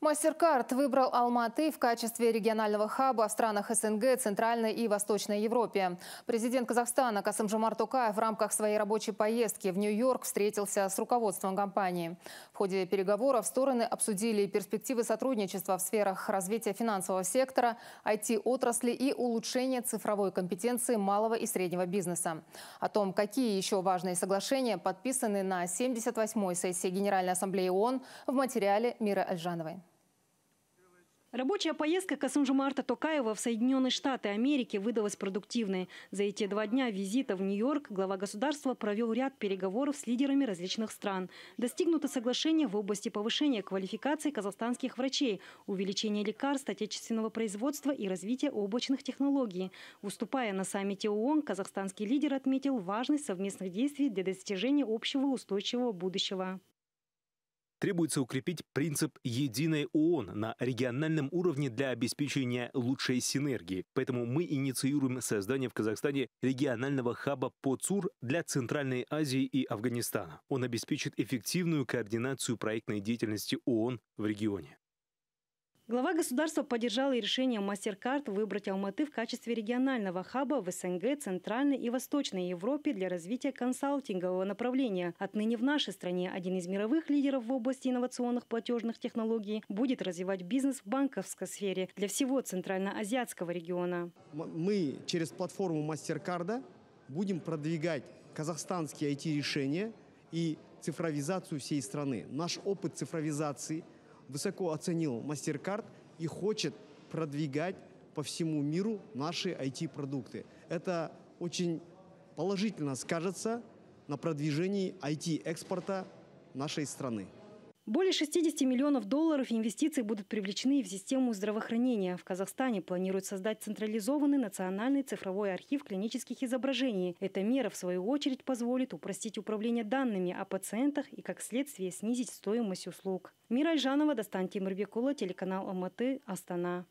MasterCard выбрал Алматы в качестве регионального хаба в странах СНГ, Центральной и Восточной Европе. Президент Казахстана Касымжамар Тукаев в рамках своей рабочей поездки в Нью-Йорк встретился с руководством компании. В ходе переговоров стороны обсудили перспективы сотрудничества в сферах развития финансового сектора, IT-отрасли и улучшения цифровой компетенции малого и среднего бизнеса. О том, какие еще важные соглашения подписаны на 78-й сессии Генеральной Ассамблеи ООН в материале Мира Альжановой. Рабочая поездка Касымжумарта Токаева в Соединенные Штаты Америки выдалась продуктивной. За эти два дня визита в Нью-Йорк глава государства провел ряд переговоров с лидерами различных стран. Достигнуто соглашение в области повышения квалификации казахстанских врачей, увеличения лекарств отечественного производства и развития облачных технологий. Выступая на саммите ООН, казахстанский лидер отметил важность совместных действий для достижения общего устойчивого будущего требуется укрепить принцип «Единой ООН» на региональном уровне для обеспечения лучшей синергии. Поэтому мы инициируем создание в Казахстане регионального хаба по ЦУР для Центральной Азии и Афганистана. Он обеспечит эффективную координацию проектной деятельности ООН в регионе. Глава государства поддержал и решение MasterCard выбрать Алматы в качестве регионального хаба в СНГ, Центральной и Восточной Европе для развития консалтингового направления. Отныне в нашей стране один из мировых лидеров в области инновационных платежных технологий будет развивать бизнес в банковской сфере для всего Центральноазиатского региона. Мы через платформу MasterCard будем продвигать казахстанские IT-решения и цифровизацию всей страны. Наш опыт цифровизации – высоко оценил MasterCard и хочет продвигать по всему миру наши IT-продукты. Это очень положительно скажется на продвижении IT-экспорта нашей страны. Более 60 миллионов долларов инвестиций будут привлечены в систему здравоохранения. В Казахстане планируют создать централизованный национальный цифровой архив клинических изображений. Эта мера, в свою очередь, позволит упростить управление данными о пациентах и, как следствие, снизить стоимость услуг. Мира Альжанова, Дастан Тимирбекула, телеканал Алматы, Астана.